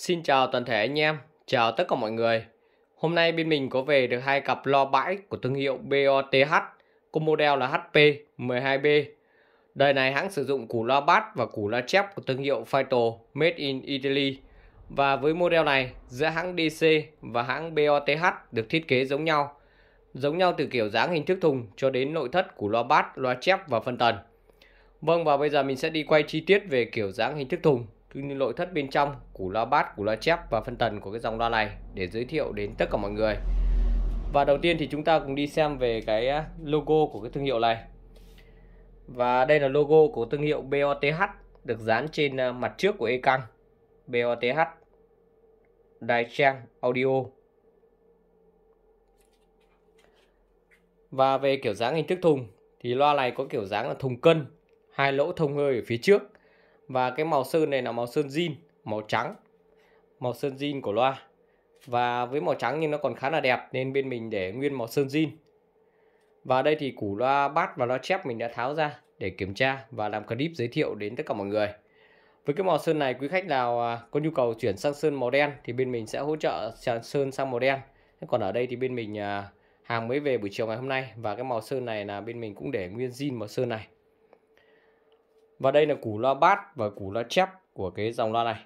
Xin chào toàn thể anh em, chào tất cả mọi người. Hôm nay bên mình có về được hai cặp lo bãi của thương hiệu BOTH, cùng model là HP 12B. Đời này hãng sử dụng củ loa bát và củ loa chép của thương hiệu Faito Made in Italy. Và với model này, giữa hãng DC và hãng BOTH được thiết kế giống nhau. Giống nhau từ kiểu dáng hình thức thùng cho đến nội thất của loa bát, loa chép và phân tần. Vâng và bây giờ mình sẽ đi quay chi tiết về kiểu dáng hình thức thùng nội thất bên trong củ loa bát củ loa chép và phân tần của cái dòng loa này để giới thiệu đến tất cả mọi người và đầu tiên thì chúng ta cùng đi xem về cái à, logo của cái thương hiệu này và đây là logo của thương hiệu BOTH được dán trên à, mặt trước của E-Căng BOTH Đài Trang Audio Và về kiểu dáng hình thức thùng thì loa này có kiểu dáng là thùng cân hai lỗ thông hơi ở phía trước và cái màu sơn này là màu sơn zin màu trắng màu sơn zin của loa và với màu trắng nhưng nó còn khá là đẹp nên bên mình để nguyên màu sơn zin và đây thì củ loa bát và loa chép mình đã tháo ra để kiểm tra và làm clip giới thiệu đến tất cả mọi người với cái màu sơn này quý khách nào à, có nhu cầu chuyển sang sơn màu đen thì bên mình sẽ hỗ trợ sơn sang màu đen còn ở đây thì bên mình à, hàng mới về buổi chiều ngày hôm nay và cái màu sơn này là bên mình cũng để nguyên zin màu sơn này và đây là củ loa bát và củ loa chép của cái dòng loa này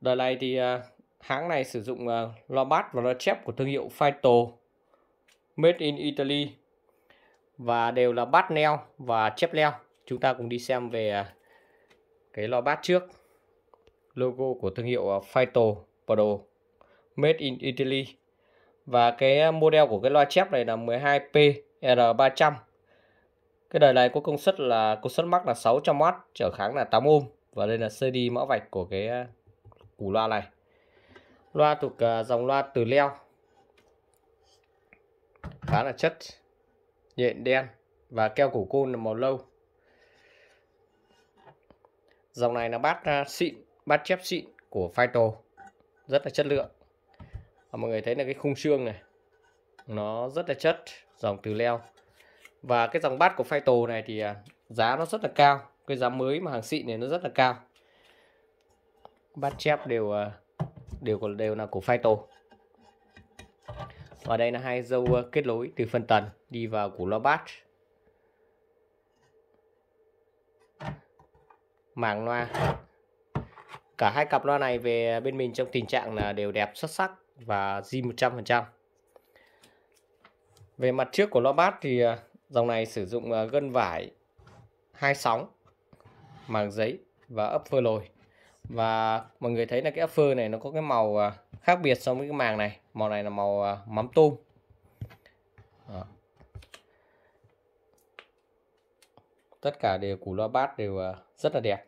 đời này thì à, hãng này sử dụng à, loa bát và loa chép của thương hiệu Faito made in Italy và đều là bát neo và chép leo chúng ta cùng đi xem về à, cái loa bát trước logo của thương hiệu Faito và đồ made in Italy và cái model của cái loa chép này là 12P R300 cái đời này có công suất là công suất mắc là 600W, trở kháng là 8 ohm và đây là CD mã vạch của cái à, củ loa này. Loa thuộc à, dòng loa từ leo. Khá là chất, nhện đen và keo củ côn là màu lâu. Dòng này là bát à, xịn, bát chép xịn của Faito. Rất là chất lượng. Và mọi người thấy là cái khung xương này nó rất là chất, dòng từ leo và cái dòng bát của Faito này thì à, giá nó rất là cao cái giá mới mà hàng xịn này nó rất là cao bát chép đều à, đều còn đều là của Faito và đây là hai dâu à, kết nối từ phần tần đi vào của loa bát màng loa cả hai cặp loa này về bên mình trong tình trạng là đều đẹp xuất sắc và zin 100% về mặt trước của loa bát thì Dòng này sử dụng ờ, gân vải hai sóng, màng giấy và ấp phơ lồi. Và mọi người thấy là cái ấp phơ này nó có cái màu ờ, khác biệt so với cái màng này. Màu này là màu ờ, mắm tôm. Tất cả đều củ loa bát đều rất là đẹp.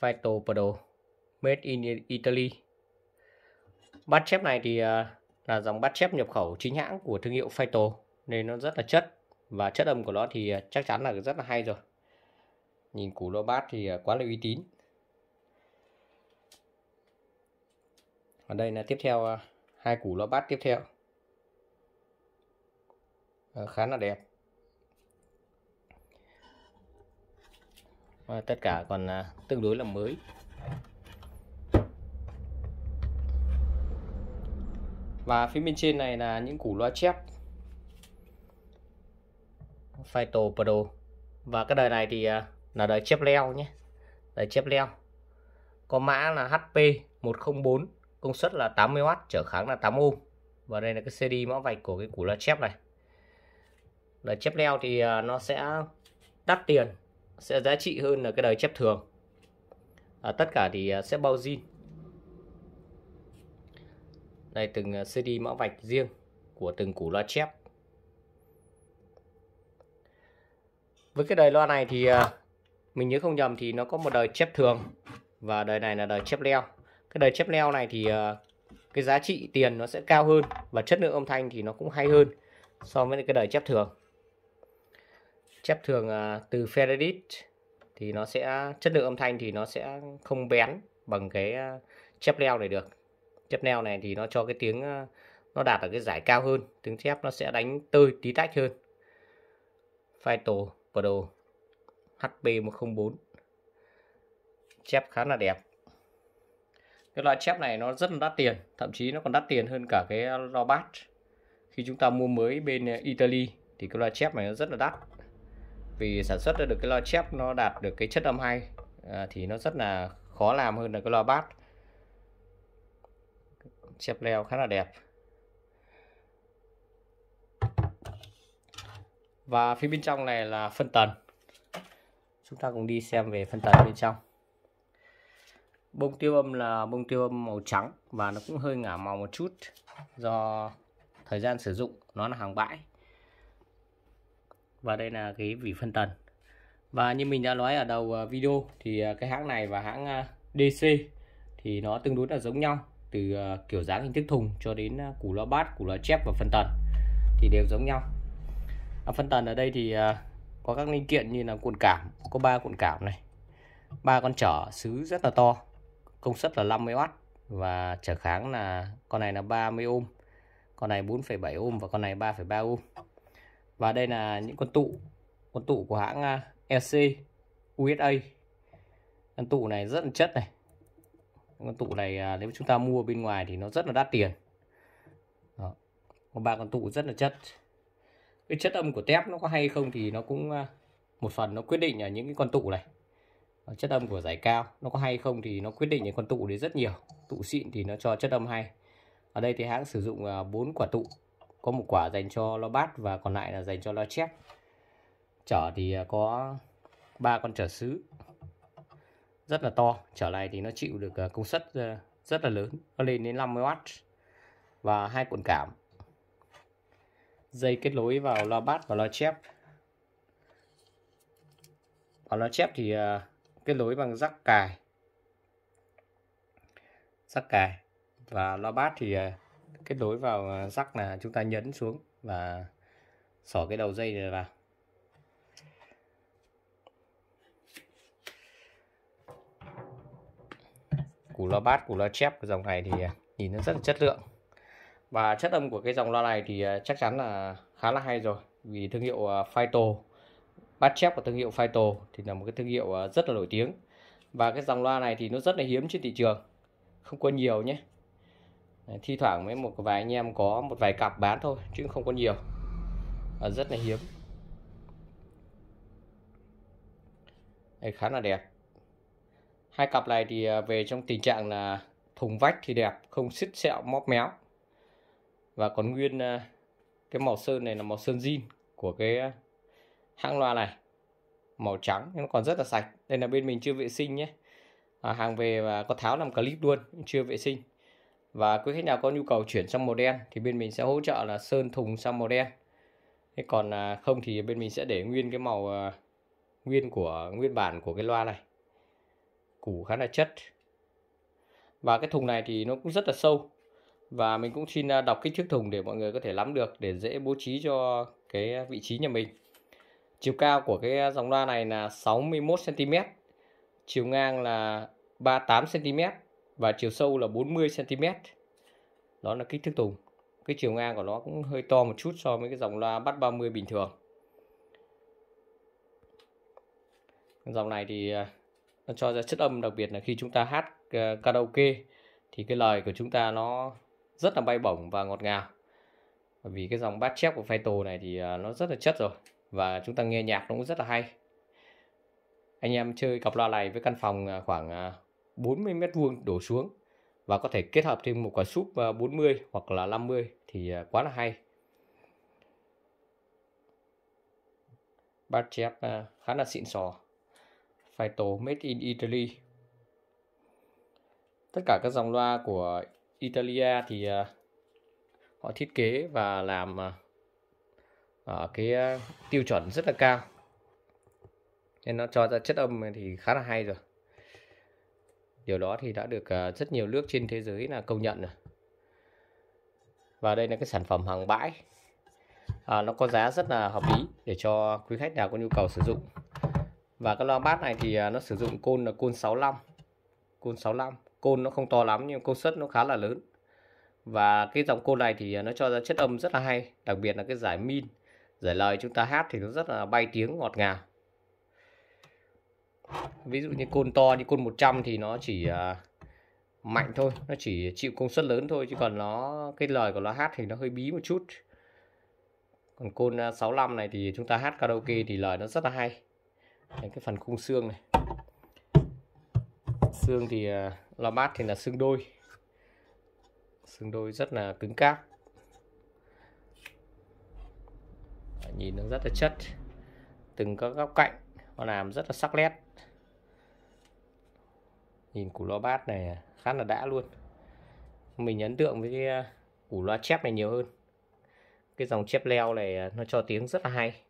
Faito Pado Made in Italy. Bát chép này thì là dòng bắt chép nhập khẩu chính hãng của thương hiệu Faito nên nó rất là chất và chất âm của nó thì à, chắc chắn là rất là hay rồi nhìn củ lô bát thì à, quá là uy tín ở đây là tiếp theo à, hai củ lô bát tiếp theo ờ, khá là đẹp và tất cả còn tương đối là mới và phía bên trên này là những củ loa chép Faito Pro và cái đời này thì à, là đời chép leo nhé đời chép leo có mã là HP 104 công suất là 80W trở kháng là 8 ohm và đây là cái CD mã vạch của cái củ loa chép này đời chép leo thì à, nó sẽ đắt tiền sẽ giá trị hơn là cái đời chép thường à, tất cả thì à, sẽ bao zin đây từng CD à, mã vạch riêng của từng củ loa chép. Với cái đời loa này thì à, mình nhớ không nhầm thì nó có một đời chép thường và đời này là đời chép leo. Cái đời chép leo này thì à, cái giá trị tiền nó sẽ cao hơn và chất lượng âm thanh thì nó cũng hay hơn so với cái đời chép thường. Chép thường từ Ferradit thì nó sẽ chất lượng âm thanh thì nó sẽ không bén bằng cái chép leo này được chép neo này thì nó cho cái tiếng ờ, nó đạt ở cái giải cao hơn tiếng chép nó sẽ đánh tơi tí tách hơn Vital Pro HP104 chép khá là đẹp cái loại chép này nó rất là đắt tiền thậm chí nó còn đắt tiền hơn cả cái Robat khi chúng ta mua mới bên ờ, Italy thì cái loại chép này nó rất là đắt vì sản xuất ra được cái loa chép nó đạt được cái chất âm hay à, ờ, thì nó rất là khó làm hơn là cái loa bát xếp leo khá là đẹp và phía bên trong này là phân tần chúng ta cùng đi xem về phân tần bên trong bông tiêu âm là bông tiêu âm màu trắng và nó cũng hơi ngả màu một chút do thời gian sử dụng nó là hàng bãi và đây là cái vỉ phân tần và như mình đã nói ở đầu à, video thì à, cái hãng này và hãng à, DC thì nó tương đối là giống nhau từ ờ, kiểu dáng hình thức thùng cho đến ờ, củ loa bát củ loa chép và phân tần thì đều giống nhau à, phân tần ở đây thì ờ, có các linh kiện như là cuộn cảm có ba cuộn cảm này ba con trở sứ rất là to công suất là 50W và trở kháng là con này là 30 ohm, con này 4,7 ohm và con này 3,3 ohm. và đây là những con tụ con tụ của hãng EC USA con tụ này rất là chất này con tụ này à, nếu chúng ta mua bên ngoài thì nó rất là đắt tiền Đó. có ba con tụ rất là chất cái chất âm của tép nó có hay không thì nó cũng à, một phần nó quyết định ở những cái con tụ này chất âm của giải cao nó có hay không thì nó quyết định những con tụ đấy rất nhiều tụ xịn thì nó cho chất âm hay ở đây thì hãng sử dụng 4 à, quả tụ có một quả dành cho lo bát và còn lại là dành cho lo chép chở thì có ba con chở sứ rất là to trở lại thì nó chịu được ờ, công suất ờ, rất là lớn nó lên đến 50W và hai cuộn cảm dây kết nối vào loa bát và loa chép và loa chép thì ờ, kết nối bằng rắc cài rắc cài và loa bát thì kết nối vào rắc là chúng ta nhấn xuống và xỏ cái đầu dây này vào củ loa bát củ loa chép của dòng này thì à, nhìn nó rất là chất lượng và chất âm của cái dòng loa này thì à, chắc chắn là khá là hay rồi vì thương hiệu à, Phyto bát chép của thương hiệu Phyto thì là một cái thương hiệu rất là nổi tiếng và cái dòng loa này thì nó rất là hiếm trên thị trường không có nhiều nhé thi thoảng mới một vài anh em có một vài cặp bán thôi chứ không có nhiều rất là hiếm Đây, khá là đẹp hai cặp này thì à, về trong tình trạng là thùng vách thì đẹp không xít sẹo móp méo và còn nguyên à, cái màu sơn này là màu sơn zin của cái à, hãng loa này màu trắng nhưng còn rất là sạch đây là bên mình chưa vệ sinh nhé à, hàng về và có tháo làm clip luôn chưa vệ sinh và quý khách nào có nhu cầu chuyển sang màu đen thì bên mình sẽ hỗ trợ là sơn thùng sang màu đen thế còn không thì bên mình sẽ để nguyên cái màu nguyên của nguyên bản của cái loa này củ khá là chất và cái thùng này thì nó cũng rất là sâu và mình cũng xin à, đọc kích thước thùng để mọi người có thể lắm được để dễ bố trí cho cái vị trí nhà mình chiều cao của cái dòng loa này là 61 cm chiều ngang là 38 cm và chiều sâu là 40 cm đó là kích thước thùng cái chiều ngang của nó cũng hơi to một chút so với cái dòng loa bắt 30 bình thường dòng này thì à, nó cho ra chất âm đặc biệt là khi chúng ta hát ờ, karaoke thì cái lời của chúng ta nó rất là bay bổng và ngọt ngào bởi vì cái dòng bát chép của Faito này thì ờ, nó rất là chất rồi và chúng ta nghe nhạc nó cũng rất là hay anh em chơi cặp loa này với căn phòng ờ, khoảng 40 mét vuông đổ xuống và có thể kết hợp thêm một quả súp 40 hoặc là 50 thì quá là hay bát chép khá là xịn sò phải Made in Italy. Tất cả các dòng loa của Italia thì uh, họ thiết kế và làm ở ờ, uh, ờ, cái tiêu chuẩn rất là cao. Nên nó cho ra chất âm thì khá là hay rồi. Điều đó thì đã được rất nhiều nước trên thế giới là công nhận rồi. Và đây là cái sản phẩm hàng bãi. À, nó có giá rất là hợp lý để cho quý khách nào có nhu cầu sử dụng và cái loa bass này thì à, nó sử dụng côn là côn 65 côn 65 côn nó không to lắm nhưng công suất nó khá là lớn và cái dòng côn này thì à, nó cho ra chất âm rất là hay đặc biệt là cái giải min giải lời chúng ta hát thì nó rất là bay tiếng ngọt ngào ví dụ như côn to như côn 100 thì nó chỉ à, mạnh thôi nó chỉ chịu công suất lớn thôi chứ còn nó cái lời của nó hát thì nó hơi bí một chút còn côn 65 này thì chúng ta hát karaoke thì lời nó rất là hay đến cái phần khung xương này xương thì à, la bát thì là xương đôi xương đôi rất là cứng cáp nhìn nó rất là chất từng các góc cạnh nó làm rất là sắc nét nhìn củ loa bát này khá là đã luôn mình ấn tượng với cái à, củ loa chép này nhiều hơn cái dòng chép leo này à, nó cho tiếng rất là hay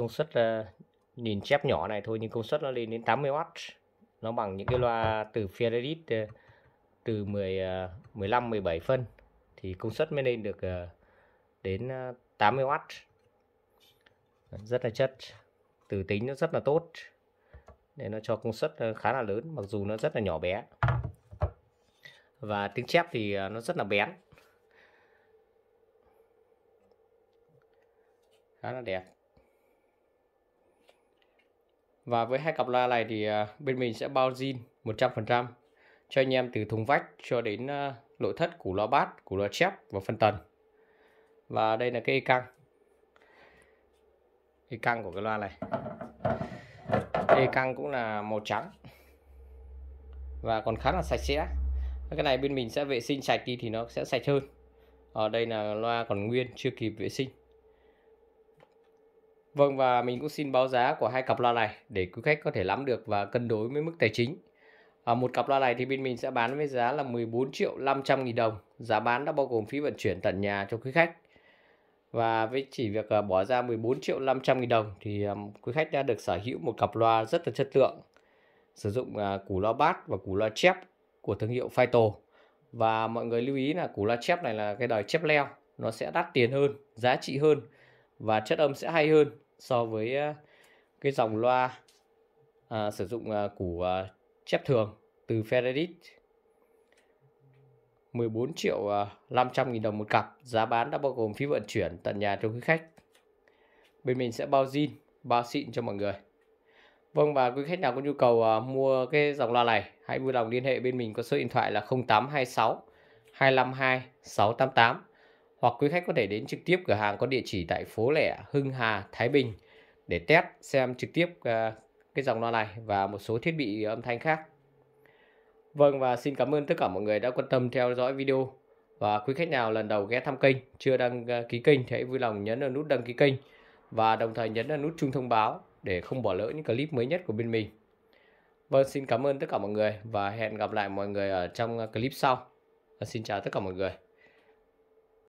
công suất uh, nhìn chép nhỏ này thôi nhưng công suất nó lên đến 80W nó bằng những cái loa từ Federit uh, ờ, từ 10 uh, 15 17 phân thì công suất mới lên được uh, đến 80W rất là chất từ tính nó rất là tốt nên nó cho công suất khá là lớn mặc dù nó rất là nhỏ bé và tiếng chép thì nó rất là bén khá là đẹp và với hai cặp loa này thì à, bên mình sẽ bao zin 100% cho anh em từ thùng vách cho đến à, nội thất của loa bát, của loa chép và phân tần. Và đây là cái e căng. E căng của cái loa này. E căng cũng là màu trắng. Và còn khá là sạch sẽ. Cái này bên mình sẽ vệ sinh sạch đi thì nó sẽ sạch hơn. Ở đây là loa còn nguyên chưa kịp vệ sinh. Vâng và mình cũng xin báo giá của hai cặp loa này để quý khách có thể nắm được và cân đối với mức tài chính. À, một cặp loa này thì bên mình sẽ bán với giá là 14 triệu 500 nghìn đồng. Giá bán đã bao gồm phí vận chuyển tận nhà cho quý khách. Và với chỉ việc à, bỏ ra 14 triệu 500 nghìn đồng thì à, quý khách đã được sở hữu một cặp loa rất là chất lượng. Sử dụng à, củ loa bát và củ loa chép của thương hiệu Faito. Và mọi người lưu ý là củ loa chép này là cái đời chép leo. Nó sẽ đắt tiền hơn, giá trị hơn và chất âm sẽ hay hơn so với ờ, cái dòng loa à, sử dụng à, ờ, củ à, chép thường từ Ferrarit 14 triệu à, 500 nghìn đồng một cặp giá bán đã bao gồm phí vận chuyển tận nhà cho quý khách bên mình sẽ bao zin bao xịn cho mọi người Vâng và quý khách nào có nhu cầu à, mua cái dòng loa này hãy vui lòng liên hệ bên mình có số điện thoại là 0826 252 688 hoặc quý khách có thể đến trực tiếp cửa hàng có địa chỉ tại phố lẻ Hưng Hà, Thái Bình để test xem trực tiếp ờ, cái dòng loa này và một số thiết bị âm thanh khác. Vâng và xin cảm ơn tất cả mọi người đã quan tâm theo dõi video. Và quý khách nào lần đầu ghé thăm kênh, chưa đăng ờ, ký kênh thì hãy vui lòng nhấn vào nút đăng ký kênh và đồng thời nhấn vào nút chuông thông báo để không bỏ lỡ những clip mới nhất của bên mình. Vâng, xin cảm ơn tất cả mọi người và hẹn gặp lại mọi người ở trong ờ, clip sau. Và xin chào tất cả mọi người.